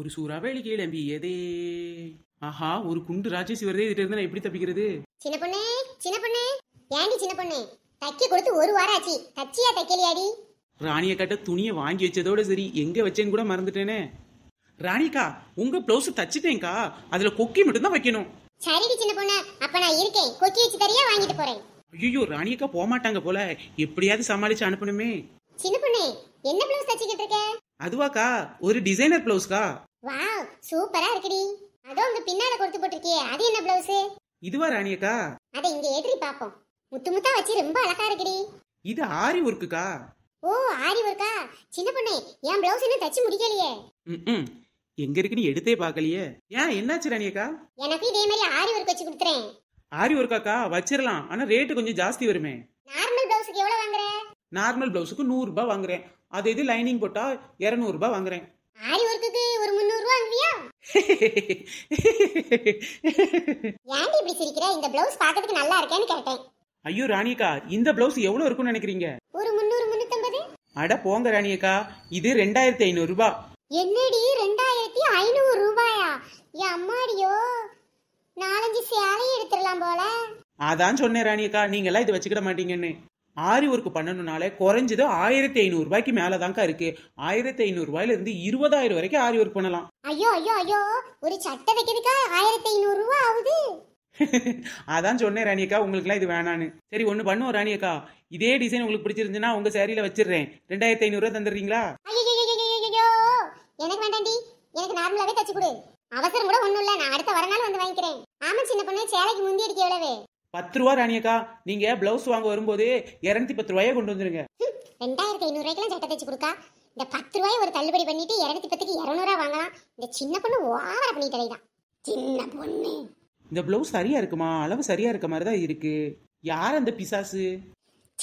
ஒரு சூறாவளி கிளம்பி ஏதே ஆஹா ஒரு குண்டு ராஜேஷ் வருதே இதுல இருந்து நான் எப்படி தப்பிக்கிறது சின்ன பொண்ணே சின்ன பொண்ணே ஏண்டி சின்ன பொண்ணு தைக்க கொடுத்து ஒரு வாரம் ஆச்சு தச்சியா தைக்கலையாடி ராணிய கட்ட துணியை வாங்கி வச்சதோட சரி எங்க வச்சேன்னு கூட மறந்துட்டேனே ராணிக்கா உங்க பிளவுஸ் தச்சிட்டேன்க்கா அதுல கொக்கி மட்டும் தான் வைக்கணும் சரி சின்ன பொண்ணு அப்ப நான் இருக்கேன் கொக்கி வச்சு தரியா வாங்கிட்டு போறேன் ஐயோ ராணியக்கா போக மாட்டாங்க போல எப்படியாவது சமாளிச்சு அனுப்பணுமே சின்ன பொண்ணு என்ன பிளவுஸ் தச்சிக்கிட்டு இருக்க அதுவாக்கா ஒரு டிசைனர் பிளவுஸ்க்கா வாவ் சூப்பரா இருக்குடி அதோ அங்க பின்னால கொடுத்து போட்டிருக்கியே அது என்ன பிளவுஸ் இதுவா ராணியக்கா அத இங்க ஏற்றி பாப்போம் முத்து முத்தா வச்சு ரொம்ப அழகா இருக்குடி இது ஆரி ஒர்க்குக்கா ஓ ஆரி ஒர்க்கா சின்ன பொண்ணே என் பிளவுஸ் என்ன தச்சு முடிக்கலையே ம் எங்க இருக்குன்னு எடுத்தே பார்க்கலையே ஏன் என்னாச்சு ராணியக்கா எனக்கு இதே மாதிரி ஆரி ஒர்க் வச்சு கொடுத்துறேன் ஆரி ஒர்க்காக்கா வச்சிடலாம் ஆனா ரேட்டு கொஞ்சம் ஜாஸ்தி வருமே நார்மல் ப்ளவுஸுக்கு எவ்வளவு வாங்குற நார்மல் பிளவுஸுக்கு நூறு ரூபாய் வாங்குறேன் அது இது லைனிங் போட்டா இரநூறுபா வாங்குறேன் ஏன்டி இப்படி சிரிக்கிற இந்த ப்ளவுஸ் பாக்கிறதுக்கு நல்லா இருக்கேன்னு கேட்டேன் ஐயோ ராணியக்கா இந்த ப்ளவுஸ் எவ்வளவு இருக்கும்னு நினைக்கிறீங்க ஒரு முந்நூறு முந்நூத்தம்பது அட போங்க ராணியக்கா இது ரெண்டாயிரத்தி ஐநூறு ரூபாய் என்னடி ரெண்டாயிரத்தி ஐநூறு ரூபாயா என் அம்மாடியோ நாலஞ்சு சேலையும் எடுத்துடலாம் போல அதான் சொன்னேன் ராணியக்கா நீங்கெல்லாம் இதை வச்சுக்கிட மாட்டீங்கன்னு ஆரி ஒர்க் பண்ணணுனாலே குறைஞ்சது ஆயிரத்தி ஐநூறு மேலே தான்க்கா இருக்கு ஆயிரத்தி இருந்து இருபதாயிரம் வரைக்கும் ஆரி ஒர்க் பண்ணலாம் ஐயோ ஐயோ ஐயோ ஒரு சட்டை வைக்கிறதுக்கா ஆயிரத்தி ரூபாய் ஆகுது அதான் சொன்னேன் ராணியக்கா உங்களுக்குலாம் இது வேணான்னு சரி ஒன்று பண்ணுவோம் ராணியக்கா இதே டிசைன் உங்களுக்கு பிடிச்சிருந்துச்சுன்னா உங்க சேரீல வச்சிடுறேன் ரெண்டாயிரத்தி ஐநூறுரூவா தந்துடுறீங்களா எனக்கு வேண்டாண்டி எனக்கு நார்மலாவே தச்சு கொடு அவசரம் கூட ஒண்ணும் இல்ல நான் அடுத்த நாள் வந்து வாங்கிக்கிறேன் ஆமா சின்ன பொண்ணு சேலைக்கு முந்தி அடிக்க எவ்வளவு பத்து ரூபா ராணியக்கா நீங்க பிளவுஸ் வாங்க வரும்போது இரநூத்தி பத்து ரூபாயே கொண்டு வந்துருங்க ரெண்டாயிரத்தி ஐநூறு ரூபாய்க்கு சட்டை தைச்சு கொடுக்கா இந்த பத்து ரூபாய் ஒரு தள்ளுபடி பண்ணிட்டு இரநூத்தி பத்துக்கு இரநூறுவா வாங்கலாம் இந்த சின்ன பொண்ணு ஓவர பண்ணிட்டு தான் சின்ன பொண்ணு இந்த பிளவுஸ் சரியா இருக்குமா அளவு சரியா இருக்க மாதிரி தான் இருக்கு யார் அந்த பிசாசு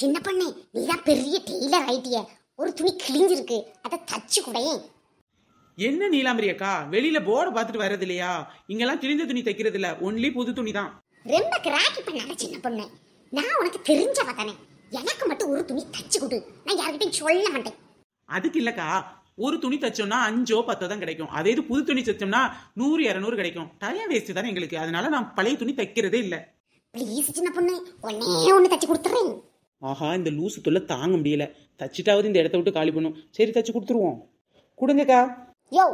சின்ன பொண்ணு நீதான் பெரிய டெய்லர் ஐட்டிய ஒரு துணி கிழிஞ்சிருக்கு அதை தச்சு கூடையே என்ன நீலாம்பரி வெளியில போர்டை பார்த்துட்டு வர்றது இல்லையா இங்கெல்லாம் கிழிஞ்ச துணி தைக்கிறது இல்ல ஒன்லி புது துணி தான் ரொம்ப கிராக்கி பண்ணாத சின்ன பொண்ணு நான் உனக்கு தெரிஞ்சவ தானே எனக்கு மட்டும் ஒரு துணி தச்சு கொடு நான் யார்கிட்டயும் சொல்ல மாட்டேன் அதுக்கு இல்லக்கா ஒரு துணி தச்சோம்னா அஞ்சோ பத்தோ தான் கிடைக்கும் அதே இது புது துணி தச்சோம்னா நூறு இரநூறு கிடைக்கும் டைம் வேஸ்ட் தானே எங்களுக்கு அதனால நான் பழைய துணி தைக்கிறதே இல்லை ப்ளீஸ் சின்ன பொண்ணு ஒன்னே ஒன்று தச்சு கொடுத்துறேன் ஆஹா இந்த லூசு தொல்லை தாங்க முடியல தச்சிட்டாவது இந்த இடத்த விட்டு காலி பண்ணும் சரி தச்சு கொடுத்துருவோம் கொடுங்கக்கா யோ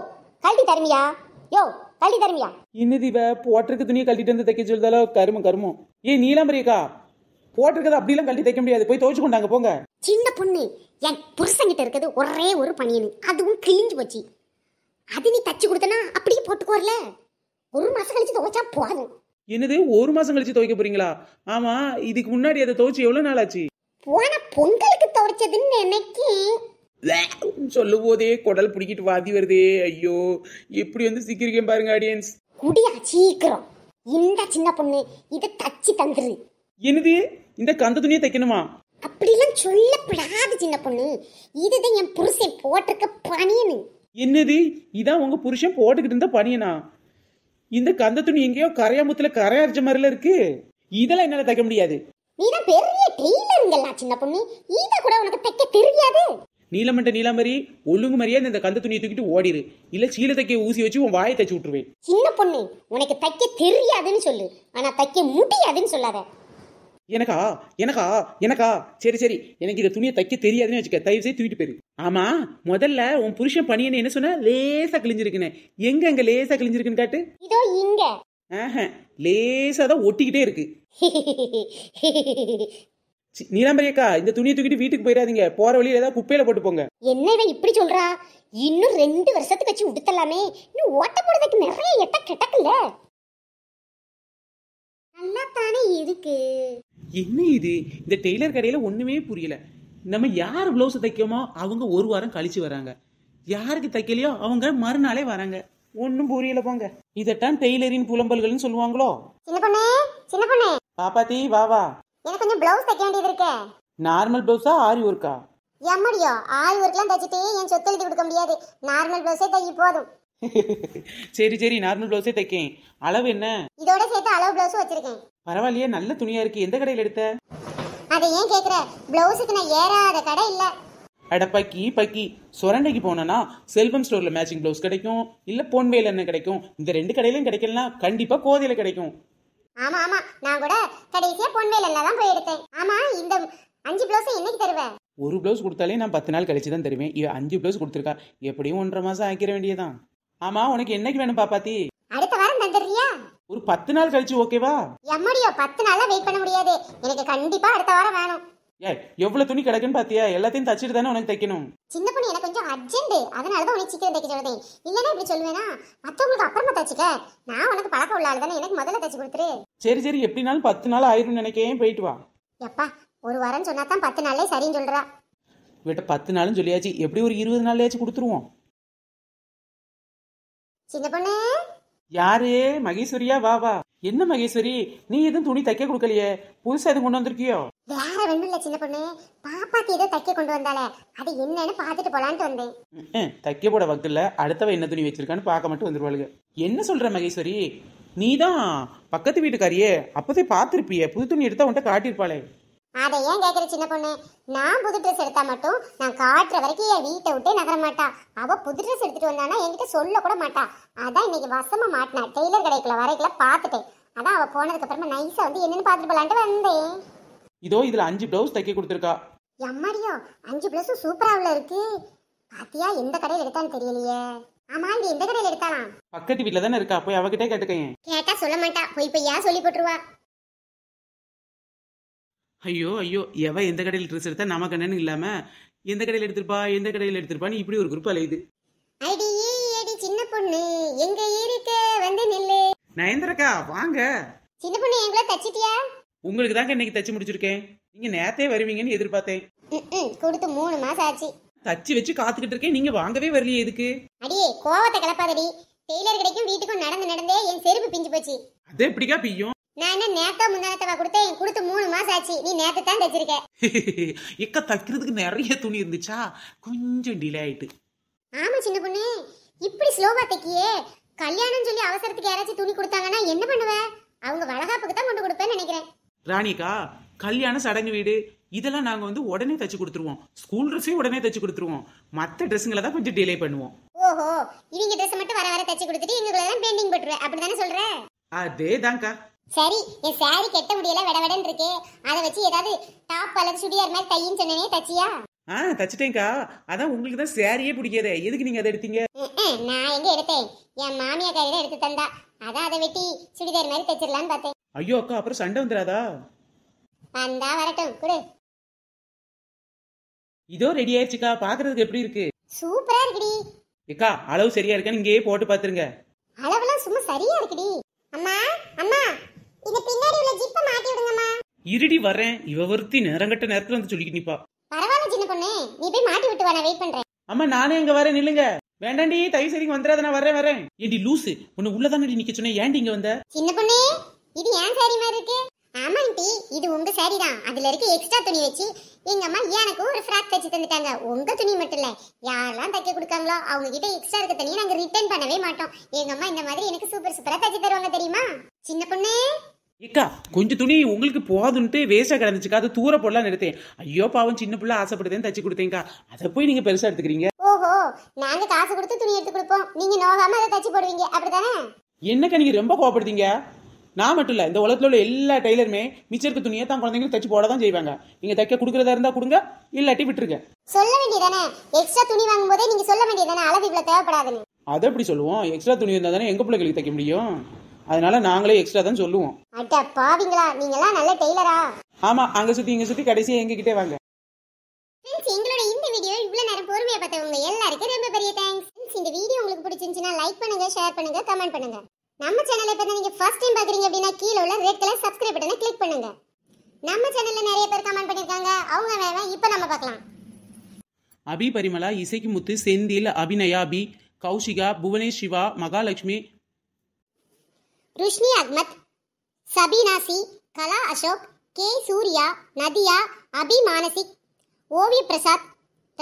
கல்வி தருமியா யோ தள்ளி தருவியா என்னது இவ போட்டிருக்க துணியை கழட்டிட்டு வந்து தைக்க சொல்லுதாலோ கருமம் கருமம் ஏ நீலாம்பரியக்கா போட்டிருக்கத அப்படிலாம் கழட்டி தைக்க முடியாது போய் துவைச்சு கொண்டாங்க போங்க சின்ன பொண்ணு என் புருஷங்கிட்ட இருக்கிறது ஒரே ஒரு பனியனு அதுவும் கிழிஞ்சு போச்சு அது நீ தச்சு கொடுத்தனா அப்படியே போட்டுக்கோர்ல ஒரு மாசம் கழிச்சு துவைச்சா போதும் என்னது ஒரு மாசம் கழிச்சு துவைக்க போறீங்களா ஆமா இதுக்கு முன்னாடி அதை துவைச்சு எவ்வளவு நாள் ஆச்சு போன பொங்கலுக்கு துவைச்சதுன்னு நினைக்கேன் சொல்லும்போதே குடல் பிடிக்கிட்டு வாதி வருதே ஐயோ எப்படி வந்து சிக்கிருக்கேன் பாருங்க ஆடியன்ஸ் குடியா சீக்கிரம் இந்த சின்ன பொண்ணு இதை தச்சு தந்துரு என்னது இந்த கந்த துணியை தைக்கணுமா அப்படிலாம் சொல்லப்படாது சின்ன பொண்ணு இதுதான் என் புருஷன் போட்டிருக்க பனியனு என்னது இதான் உங்க புருஷன் போட்டுக்கிட்டு இருந்த பனியனா இந்த கந்த துணி எங்கேயோ கரையாமுத்துல கரையாரிச்ச மாதிரில இருக்கு இதெல்லாம் என்னால தைக்க முடியாது நீ தான் பெரிய டெய்லருங்கல்ல சின்ன பொண்ணு இத கூட உனக்கு தைக்க நீலமண்ட நீலாமரி ஒழுங்கு மரியாதை இந்த கந்த துணியை தூக்கிட்டு ஓடிடு இல்ல சீலத்தைக்கே ஊசி வச்சு உன் வாயை தச்சு விட்டுருவேன் சின்ன பொண்ணு உனக்கு தைக்க தெரியாதுன்னு சொல்லு ஆனா தைக்க முடியாதுன்னு சொல்லாத எனக்கா எனக்கா எனக்கா சரி சரி எனக்கு இந்த துணியை தைக்க தெரியாதுன்னு வச்சுக்க தயவு செய்து தூக்கிட்டு போயிரு ஆமா முதல்ல உன் புருஷன் பணியன்னு என்ன சொன்ன லேசா கிழிஞ்சிருக்குன்னு எங்க அங்க லேசா கிழிஞ்சிருக்குன்னு காட்டு இதோ இங்க லேசா தான் ஒட்டிக்கிட்டே இருக்கு நீலாம்பரியக்கா இந்த துணியை தூக்கிட்டு வீட்டுக்கு போயிடாதீங்க போற வழியில ஏதாவது குப்பையில போட்டு போங்க என்ன இவன் இப்படி சொல்றா இன்னும் ரெண்டு வருஷத்துக்கு வச்சு உடுத்தலாமே நீ ஓட்ட போடுறதுக்கு நிறைய எட்ட கிடக்குல்ல நல்லா இருக்கு என்ன இது இந்த டெய்லர் கடையில ஒண்ணுமே புரியல நம்ம யார் பிளவுஸ் தைக்கமோ அவங்க ஒரு வாரம் கழிச்சு வராங்க யாருக்கு தைக்கலையோ அவங்க மறுநாளே வராங்க ஒன்னும் புரியல போங்க இதத்தான் டெய்லரின் புலம்பல்கள்னு சொல்லுவாங்களோ சின்ன பொண்ணே சின்ன பொண்ணே பாப்பாத்தி வா வா எனக்கு கொஞ்சம் ப்ளவுஸ் தைக்க வேண்டியது இருக்கு நார்மல் ப்ளவுஸா ஆரி ஒர்க்கா எம்மடியோ ஆரி ஒர்க்லாம் தச்சிட்டே என் சொத்து எழுதி கொடுக்க முடியாது நார்மல் ப்ளவுஸே தைக்க போதும் சரி சரி நார்மல் ப்ளவுஸே தைக்கேன் அளவு என்ன இதோட சேர்த்து அளவு ப்ளவுஸ் வச்சிருக்கேன் பரவாயில்லையே நல்ல துணியா இருக்கு எந்த கடையில எடுத்த அதை ஏன் கேக்குற ப்ளவுஸுக்கு நான் ஏறாத கடை இல்ல அட பக்கி பக்கி சொரண்டைக்கு போனேன்னா செல்வம் ஸ்டோர்ல மேட்சிங் ப்ளவுஸ் கிடைக்கும் இல்ல பொன்வேல என்ன கிடைக்கும் இந்த ரெண்டு கடையிலும் கிடைக்கலனா கண்டிப்பா கோதையில கிடைக்கும் ஆமா ஆமா நான் கூட கடைசியா பொன்வேலன்ல தான் போய் எடுத்தேன் ஆமா இந்த அஞ்சு பிளவுஸ் இன்னைக்கு தருவேன் ஒரு பிளவுஸ் கொடுத்தாலே நான் பத்து நாள் கழிச்சு தான் தருவேன் இவ அஞ்சு பிளவுஸ் கொடுத்துருக்கா எப்படியும் ஒன்றரை மாசம் ஆக்கிற வேண்டியதான் ஆமா உனக்கு என்னைக்கு வேணும் பாப்பாத்தி அடுத்த வாரம் தந்துடுறியா ஒரு பத்து நாள் கழிச்சு ஓகேவா எம்மடியோ பத்து நாள் வெயிட் பண்ண முடியாது எனக்கு கண்டிப்பா அடுத்த வாரம் வேணும் ஏய் எவ்வளவு துணி கிடக்குன்னு பாத்தியா எல்லாத்தையும் தச்சிட்டு தானே உனக்கு தைக்கணும் சின்ன பொண்ணு எனக்கு கொஞ்சம் அர்ஜென்ட் அதனால தான் உனக்கு சீக்கிரம் தைக்க சொல்றேன் இல்லன்னா இப்படி சொல்லுவேனா மத்தவங்களுக்கு அப்புறமா தச்சிக்க நான் உனக்கு பழக்க உள்ள ஆளு தானே எனக்கு முதல்ல தச்சு கொடுத்துரு சரி சரி எப்படினாலும் பத்து நாள் ஆயிரும் நினைக்கேன் போயிட்டு வா எப்பா ஒரு வாரம் சொன்னா தான் பத்து நாளே சரின்னு சொல்றா இவட்ட பத்து நாளும் சொல்லியாச்சு எப்படி ஒரு இருபது நாள்லயாச்சும் கொடுத்துருவோம் சின்ன பொண்ணு யாரு மகேஸ்வரியா வா வா என்ன மகேஸ்வரி நீ எதுவும் துணி தைக்க கொடுக்கலையே புதுசா எதுவும் கொண்டு வந்திருக்கியோ வேற ஒண்ணும் இல்ல சின்ன பொண்ணு பாப்பாக்கு ஏதோ தைக்க கொண்டு வந்தாலே அது என்னன்னு பாத்துட்டு போலான்ட்டு வந்தேன் தைக்க போட வக்கல்ல அடுத்தவ என்ன துணி வச்சிருக்கான்னு பார்க்க மட்டும் வந்துருவாளுங்க என்ன சொல்ற மகேஸ்வரி நீ தான் பக்கத்து வீட்டுக்காரியே அப்போதே பார்த்துருப்பியே புது துணி எடுத்தா உன்ட்ட காட்டிருப்பாளே அதை ஏன் கேட்குற சின்ன பொண்ணு நான் புது ட்ரெஸ் எடுத்தா மட்டும் நான் காட்டுற வரைக்கும் என் வீட்டை விட்டே நகர மாட்டா அவ புது ட்ரெஸ் எடுத்துட்டு வந்தானா என்கிட்ட சொல்ல கூட மாட்டா அதான் இன்னைக்கு வசமா மாட்டினா டெய்லர் கடைக்குள்ள வரைக்குள்ள பார்த்துட்டேன் அதான் அவ போனதுக்கு அப்புறமா நைஸா வந்து என்னன்னு பார்த்துட்டு போலான்ட்டு வந்தேன் இதோ இதுல அஞ்சு பிளவுஸ் தைக்க கொடுத்துருக்கா எம்மாடியோ அஞ்சு பிளவுஸும் உள்ள இருக்கு பாத்தியா எந்த கடையில் எடுத்தான்னு தெரியலையே ஆமா இந்த எந்த கடையில் எடுத்தானா பக்கத்து வீட்டுல தானே இருக்கா போய் அவகிட்டே கேட்டுக்கேன் கேட்டா சொல்ல மாட்டா போய் போய் ஏன் சொல்லி போட்டுருவா ஐயோ ஐயோ எவன் எந்த கடையில் ட்ரெஸ் எடுத்தா நமக்கு என்னன்னு இல்லாம எந்த கடையில் எடுத்திருப்பா எந்த கடையில் எடுத்திருப்பான்னு இப்படி ஒரு குரூப் அலையுது ஐடி ஏடி சின்ன பொண்ணு எங்க இருக்க வந்து நில்லு நயன்தரக்கா வாங்க சின்ன பொண்ணு எங்களை தச்சிட்டியா உங்களுக்கு தாங்க இன்னைக்கு தச்சு முடிச்சிருக்கேன் நீங்க நேரத்தே வருவீங்கன்னு எதிர்பார்த்தேன் கொடுத்து மூணு மாசம் ஆச்சு தச்சு வச்சு காத்துக்கிட்டு இருக்கேன் நீங்க வாங்கவே வரலையே இதுக்கு அடியே கோவத்தை கிளப்பாதடி டெய்லர் கிடைக்கும் வீட்டுக்கும் நடந்து நடந்தே என் செருப்பு பிஞ்சு போச்சு அதே எப்படிக்கா பியும் நான் என்ன நேத்தா முந்தானத்தவா கொடுத்தேன் கொடுத்து மூணு மாசம் ஆச்சு நீ நேத்து தான் தச்சிருக்க இக்க தைக்கிறதுக்கு நிறைய துணி இருந்துச்சா கொஞ்சம் டிலே ஆயிட்டு ஆமா சின்ன பொண்ணு இப்படி ஸ்லோவா தைக்கியே கல்யாணம் சொல்லி அவசரத்துக்கு யாராச்சும் துணி கொடுத்தாங்கன்னா என்ன பண்ணுவ அவங்க வளகாப்புக்கு தான் கொண்டு கொடுப்பேன்னு நினைக்கிறேன் ராணிகா கல்யாண சடங்கு வீடு இதெல்லாம் நாங்க வந்து உடனே தச்சு கொடுத்துருவோம் ஸ்கூல் ட்ரெஸ்ஸே உடனே தச்சு கொடுத்துருவோம் மத்த ட்ரெஸ்ஸுங்களை தான் கொஞ்சம் டிலே பண்ணுவோம் ஓஹோ இவங்க ட்ரெஸ் மட்டும் வர வர தச்சு கொடுத்துட்டு எங்களுக்கு பெண்டிங் போட்டுரு அப்படிதானே சொல்ற அதேதான்க்கா சரி என் சாரி கெட்ட முடியல விடவிடன்னு இருக்கு அதை வச்சு ஏதாவது டாப் அல்லது சுடியார் மாதிரி தையின்னு சொன்னனே தச்சியா ஆ தச்சிட்டேங்க்கா அதான் உங்களுக்கு தான் சாரியே பிடிக்காதே எதுக்கு நீங்க அதை எடுத்தீங்க நான் எங்க எடுத்தேன் என் மாமியா கையில எடுத்து தந்தா அதான் அதை வெட்டி சுடிதார் மாதிரி தச்சிடலாம்னு பார்த்தேன் ஐயோ அக்கா அப்புறம் சண்டை வந்துடாதா வந்தா வரட்டும் குடு இதோ ரெடி ஆயிடுச்சுக்கா பாக்குறதுக்கு எப்படி இருக்கு சூப்பரா இருக்குடி ஏக்கா அளவு சரியா இருக்கான்னு இங்கேயே போட்டு பாத்துருங்க அளவுலாம் சும்மா சரியா இருக்குடி அம்மா அம்மா இது பின்னாடி ஜிப்ப மாட்டி விடுங்கம்மா இருடி வரேன் இவ வருத்தி நேரங்கட்ட நேரத்துல வந்து சொல்லிக்கிட்டு நிப்பா பரவாயில்ல சின்ன பொண்ணு நீ போய் மாட்டி விட்டு வா நான் வெயிட் பண்றேன் அம்மா நானே இங்க வரேன் நில்லுங்க வேண்டாண்டி தயவு செய்து வந்துடாத நான் வரேன் வரேன் ஏண்டி லூசு உன்னை உள்ளதானடி நிக்க சொன்னேன் ஏன்டி இங்க வந்த சின்ன பொண்ணு இது ஏன் சாரி மாதிரி இருக்கு ஆமாண்டி இது உங்க சாரி தான் அதுல இருக்க எக்ஸ்ட்ரா துணி வச்சு எங்க அம்மா எனக்கும் ஒரு ஃப்ராக் தச்சு தந்துட்டாங்க உங்க துணி மட்டும் இல்ல யாரெல்லாம் தைக்க கொடுக்காங்களோ அவங்க கிட்ட எக்ஸ்ட்ரா இருக்க துணியை நாங்க ரிட்டர்ன் பண்ணவே மாட்டோம் எங்க அம்மா இந்த மாதிரி எனக்கு சூப்பர் சூப்பரா தச்சு தருவாங்க தெரியுமா சின்ன பொண்ணு ஏக்கா கொஞ்சம் துணி உங்களுக்கு போதுன்ட்டு வேஸ்ட்டாக கிடந்துச்சுக்கா அது தூர போடலாம் நிறுத்தேன் ஐயோ பாவம் சின்ன பிள்ளை ஆசைப்படுதேன்னு தச்சு கொடுத்தேங்க்கா அதை போய் நீங்க பெருசா எடுத்துக்கிறீங்க ஓஹோ நாங்க காசு கொடுத்து துணி எடுத்து கொடுப்போம் நீங்க நோகாம அதை தச்சு போடுவீங்க அப்படிதானே என்னக்கா நீங்க ரொம்ப கோவப்படுத்தீங்க நான் மட்டும் இல்ல இந்த உலகத்துல உள்ள எல்லா டைலருமே மிச்சருக்கு துணியை தான் குழந்தைங்களுக்கு தச்சு போட தான் செய்வாங்க நீங்க தைக்க குடுக்கறதா இருந்தா கொடுங்க இல்லாட்டி விட்டுருங்க சொல்ல வேண்டியதானே எக்ஸ்ட்ரா துணி போதே நீங்க சொல்ல வேண்டியதானே அளவு இவ்வளவு தேவைப்படாதுன்னு அதை எப்படி சொல்லுவோம் எக்ஸ்ட்ரா துணி இருந்தா தானே எங்க பிள்ளைகளுக்கு தைக்க முடியும் அதனால நாங்களே எக்ஸ்ட்ரா தான் சொல்லுவோம் அட பாவிங்களா எல்லாம் நல்ல டெய்லரா ஆமா அங்க சுத்தி இங்க சுத்தி கடைசியா கிட்டே வாங்க फ्रेंड्स எங்களோட இந்த வீடியோ இவ்வளவு நேரம் பொறுமையா பார்த்தவங்க எல்லாருக்கும் ரொம்ப பெரிய தேங்க்ஸ் फ्रेंड्स இந்த வீடியோ உங்களுக்கு பிடிச்சிருந்தா லைக் பண்ணுங்க ஷேர் பண்ணுங்க கமெண்ட் பண்ணுங்க நம்ம சேனலை இப்போ நீங்க ஃபர்ஸ்ட் டைம் பாக்குறீங்க அப்படின்னா கீழே உள்ள ரெட் கலர் சப்ஸ்கிரைப் பட்டனை கிளிக் பண்ணுங்க நம்ம சேனல்ல நிறைய பேர் கமெண்ட் பண்ணிருக்காங்க அவங்க வேணா இப்போ நம்ம பார்க்கலாம் அபி பரிமலா இசைக்கு முத்து செந்தில் அபிநயா அபி கௌஷிகா புவனேஷ் சிவா மகாலட்சுமி ருஷ்னி அஹ்மத் சபினாசி கலா அசோக் கே சூர்யா நதியா அபி மானசிக் ஓவிய பிரசாத்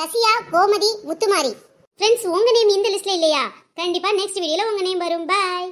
ரசியா கோமதி முத்துமாரி ஃப்ரெண்ட்ஸ் உங்கள் நேம் இந்த லிஸ்ட்டில் இல்லையா கண்டிப்பாக நெக்ஸ்ட் வீடியோவில் உங்கள் நேம் வரும் பாய்